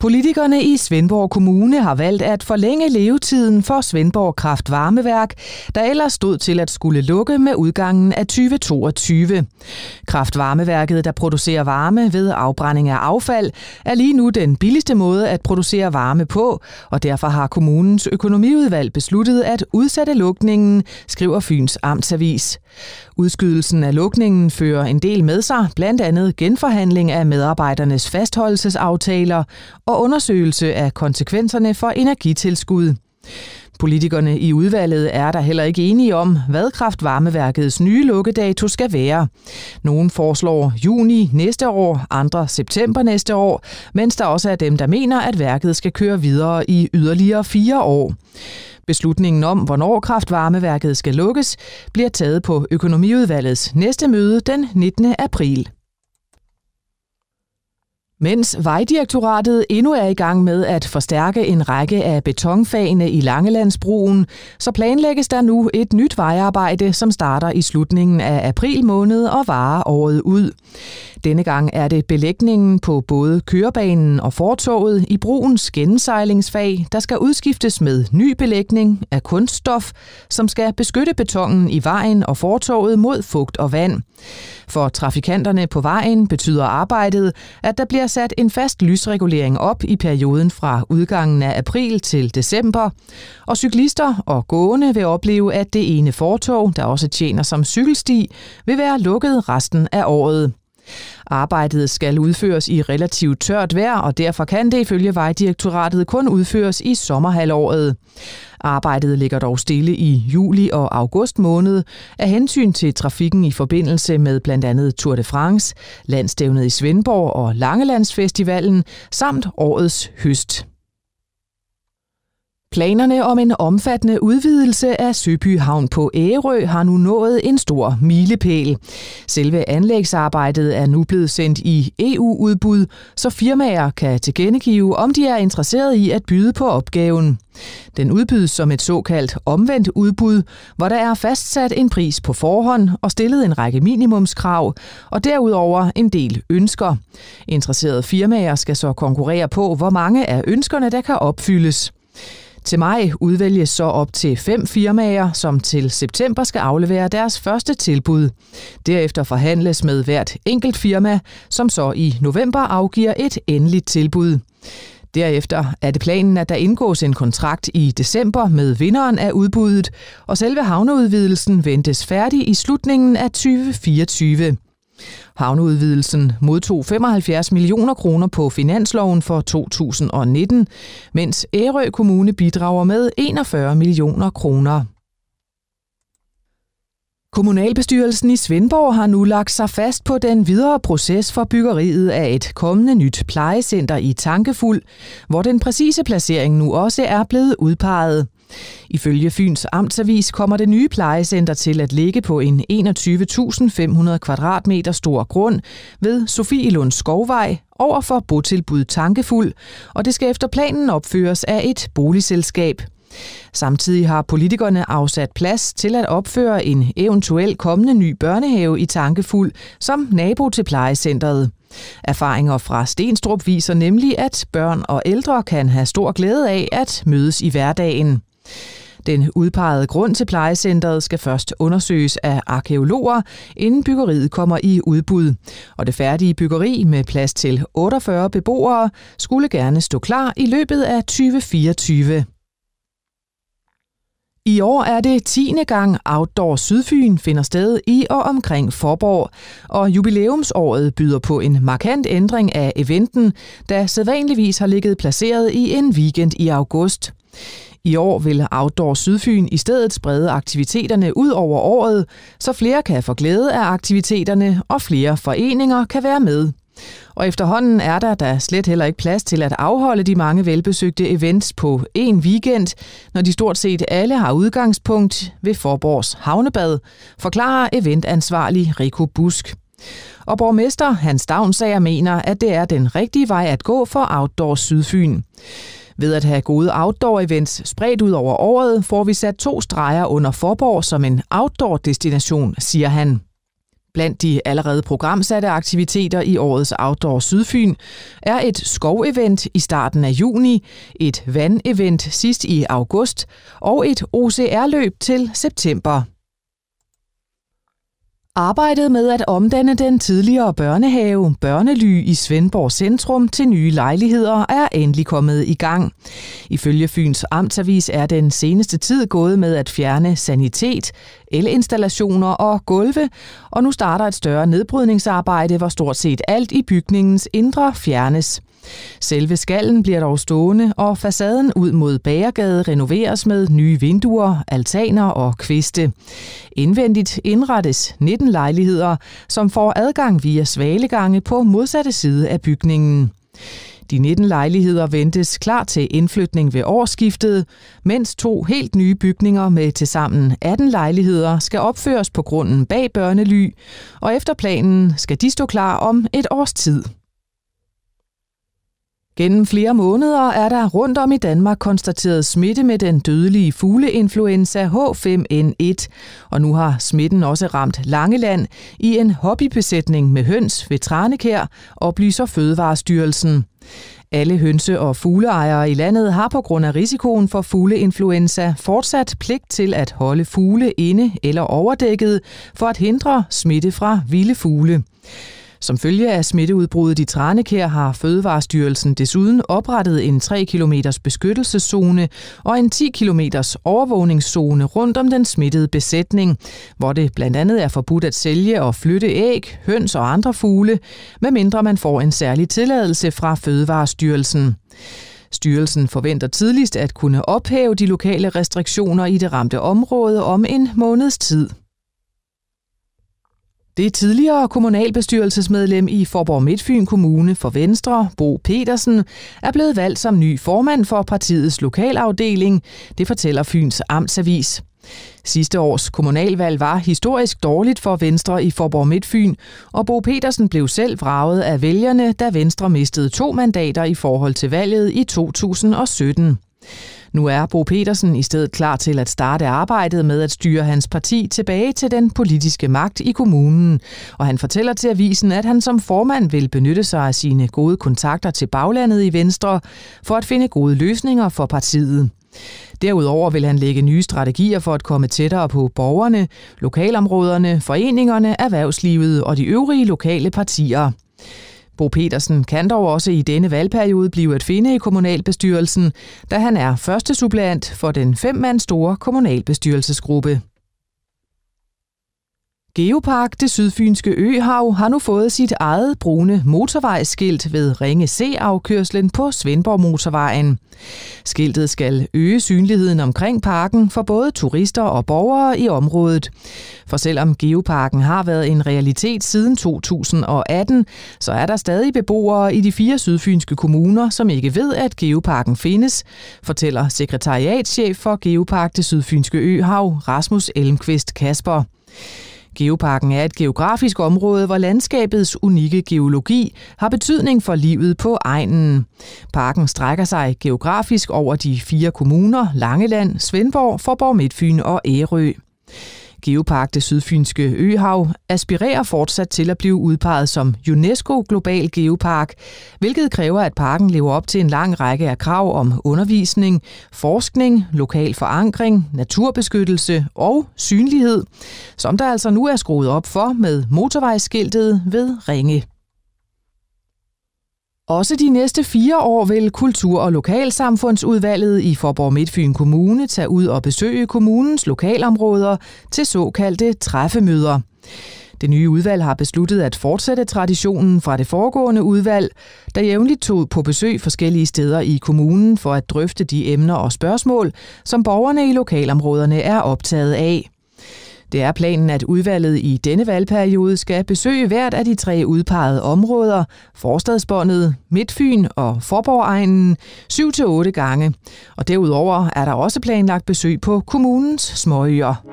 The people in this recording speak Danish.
Politikerne i Svendborg Kommune har valgt at forlænge levetiden for Svendborg Kraft Varmeværk, der ellers stod til at skulle lukke med udgangen af 2022. Kraftvarmeværket, der producerer varme ved afbrænding af affald, er lige nu den billigste måde at producere varme på, og derfor har kommunens økonomiudvalg besluttet at udsætte lukningen, skriver Fyns Amtsavis. Udskydelsen af lukningen fører en del med sig, blandt andet genforhandling af medarbejdernes fastholdelsesaftaler og undersøgelse af konsekvenserne for energitilskud. Politikerne i udvalget er der heller ikke enige om, hvad kraftvarmeværkets nye lukkedato skal være. Nogle foreslår juni næste år, andre september næste år, mens der også er dem, der mener, at værket skal køre videre i yderligere fire år. Beslutningen om, hvornår kraftvarmeværket skal lukkes, bliver taget på økonomiudvalgets næste møde den 19. april. Mens Vejdirektoratet endnu er i gang med at forstærke en række af betonfagene i Langelandsbroen, så planlægges der nu et nyt vejarbejde, som starter i slutningen af april måned og varer året ud. Denne gang er det belægningen på både kørebanen og fortoget i broens gennemsejlingsfag, der skal udskiftes med ny belægning af kunststof, som skal beskytte betongen i vejen og fortoget mod fugt og vand. For trafikanterne på vejen betyder arbejdet, at der bliver sat en fast lysregulering op i perioden fra udgangen af april til december, og cyklister og gående vil opleve, at det ene fortog, der også tjener som cykelsti, vil være lukket resten af året. Arbejdet skal udføres i relativt tørt vejr, og derfor kan det ifølge Vejdirektoratet kun udføres i sommerhalvåret. Arbejdet ligger dog stille i juli og august måned af hensyn til trafikken i forbindelse med blandt andet Tour de France, landstævnet i Svendborg og Langelandsfestivalen samt årets høst. Planerne om en omfattende udvidelse af Søby Havn på Ærø har nu nået en stor milepæl. Selve anlægsarbejdet er nu blevet sendt i EU-udbud, så firmaer kan tilkendegive, om de er interesseret i at byde på opgaven. Den udbydes som et såkaldt omvendt udbud, hvor der er fastsat en pris på forhånd og stillet en række minimumskrav, og derudover en del ønsker. Interesserede firmaer skal så konkurrere på, hvor mange af ønskerne, der kan opfyldes. Til maj udvælges så op til fem firmaer, som til september skal aflevere deres første tilbud. Derefter forhandles med hvert enkelt firma, som så i november afgiver et endeligt tilbud. Derefter er det planen, at der indgås en kontrakt i december med vinderen af udbuddet, og selve havneudvidelsen ventes færdig i slutningen af 2024. Havneudvidelsen modtog 75 millioner kroner på finansloven for 2019, mens Ærø Kommune bidrager med 41 millioner kroner. Kommunalbestyrelsen i Svendborg har nu lagt sig fast på den videre proces for byggeriet af et kommende nyt plejecenter i Tankefuld, hvor den præcise placering nu også er blevet udpeget. Ifølge Fyns Amtsavis kommer det nye plejecenter til at ligge på en 21.500 kvadratmeter stor grund ved Sofielunds Skovvej over for botilbud Tankefuld, og det skal efter planen opføres af et boligselskab. Samtidig har politikerne afsat plads til at opføre en eventuel kommende ny børnehave i Tankefuld som nabo til plejecentret. Erfaringer fra Stenstrup viser nemlig, at børn og ældre kan have stor glæde af at mødes i hverdagen. Den udpegede grund til plejecentret skal først undersøges af arkeologer, inden byggeriet kommer i udbud. Og det færdige byggeri med plads til 48 beboere skulle gerne stå klar i løbet af 2024. I år er det 10. gang Outdoor Sydfyn finder sted i og omkring Forborg, og jubilæumsåret byder på en markant ændring af eventen, der sædvanligvis har ligget placeret i en weekend i august. I år vil Outdoor Sydfyn i stedet sprede aktiviteterne ud over året, så flere kan få glæde af aktiviteterne og flere foreninger kan være med. Og efterhånden er der da slet heller ikke plads til at afholde de mange velbesøgte events på en weekend, når de stort set alle har udgangspunkt ved Forborgs Havnebad, forklarer eventansvarlig Rico Busk. Og borgmester Hans Davnsager mener, at det er den rigtige vej at gå for Outdoor Sydfyn. Ved at have gode outdoor-events spredt ud over året, får vi sat to streger under Forborg som en outdoor-destination, siger han. Blandt de allerede programsatte aktiviteter i årets Outdoor Sydfyn er et skovevent i starten af juni, et vandevent sidst i august og et OCR-løb til september. Arbejdet med at omdanne den tidligere børnehave Børnely i Svendborg Centrum til nye lejligheder er endelig kommet i gang. Ifølge Fyns Amtsavis er den seneste tid gået med at fjerne sanitet, elinstallationer og gulve, og nu starter et større nedbrydningsarbejde, hvor stort set alt i bygningens indre fjernes. Selve skallen bliver dog stående, og facaden ud mod Bagergade renoveres med nye vinduer, altaner og kviste. Indvendigt indrettes 19 lejligheder, som får adgang via svalegange på modsatte side af bygningen. De 19 lejligheder ventes klar til indflytning ved årsskiftet, mens to helt nye bygninger med tilsammen 18 lejligheder skal opføres på grunden bag Børnely, og efter planen skal de stå klar om et års tid. Gennem flere måneder er der rundt om i Danmark konstateret smitte med den dødelige fugleinfluenza H5N1, og nu har smitten også ramt Langeland i en hobbybesætning med høns ved Tranekær, oplyser Fødevarestyrelsen. Alle hønse- og fugleejere i landet har på grund af risikoen for fugleinfluenza fortsat pligt til at holde fugle inde eller overdækket for at hindre smitte fra vilde fugle. Som følge af smitteudbruddet i Tranekær har Fødevarestyrelsen desuden oprettet en 3 km beskyttelseszone og en 10 km overvågningszone rundt om den smittede besætning, hvor det blandt andet er forbudt at sælge og flytte æg, høns og andre fugle, medmindre man får en særlig tilladelse fra Fødevarestyrelsen. Styrelsen forventer tidligst at kunne ophæve de lokale restriktioner i det ramte område om en måneds tid. Det tidligere kommunalbestyrelsesmedlem i Forborg Midtfyn Kommune for Venstre, Bo Petersen, er blevet valgt som ny formand for partiets lokalafdeling, det fortæller Fyns Amtsavis. Sidste års kommunalvalg var historisk dårligt for Venstre i Forborg Midtfyn, og Bo Petersen blev selv vraget af vælgerne, da Venstre mistede to mandater i forhold til valget i 2017. Nu er Bo Petersen i stedet klar til at starte arbejdet med at styre hans parti tilbage til den politiske magt i kommunen. Og han fortæller til avisen, at han som formand vil benytte sig af sine gode kontakter til baglandet i Venstre for at finde gode løsninger for partiet. Derudover vil han lægge nye strategier for at komme tættere på borgerne, lokalområderne, foreningerne, erhvervslivet og de øvrige lokale partier. Bo Petersen kan dog også i denne valgperiode blive at finde i kommunalbestyrelsen, da han er første suppleant for den femmand store kommunalbestyrelsesgruppe. Geopark Det Sydfynske Øhav har nu fået sit eget brune motorvejsskilt ved Ringe C-afkørslen på Svendborg Motorvejen. Skiltet skal øge synligheden omkring parken for både turister og borgere i området. For selvom Geoparken har været en realitet siden 2018, så er der stadig beboere i de fire sydfynske kommuner, som ikke ved, at Geoparken findes, fortæller sekretariatschef for Geopark Det Sydfynske Øhav, Rasmus Elmqvist Kasper. Geoparken er et geografisk område, hvor landskabets unikke geologi har betydning for livet på egnen. Parken strækker sig geografisk over de fire kommuner Langeland, Svendborg, Forborg Midtfyn og Ærø. Geopark det sydfynske Øhav aspirerer fortsat til at blive udpeget som UNESCO Global Geopark, hvilket kræver, at parken lever op til en lang række af krav om undervisning, forskning, lokal forankring, naturbeskyttelse og synlighed, som der altså nu er skruet op for med motorvejsskiltet ved Ringe. Også de næste fire år vil Kultur- og Lokalsamfundsudvalget i Forborg Midtfyn Kommune tage ud og besøge kommunens lokalområder til såkaldte træffemøder. Det nye udvalg har besluttet at fortsætte traditionen fra det foregående udvalg, der jævnligt tog på besøg forskellige steder i kommunen for at drøfte de emner og spørgsmål, som borgerne i lokalområderne er optaget af. Det er planen, at udvalget i denne valgperiode skal besøge hvert af de tre udpegede områder, Forstadsbåndet, Midtfyn og Forborgegnen, syv 7-8 gange. Og derudover er der også planlagt besøg på kommunens småøer.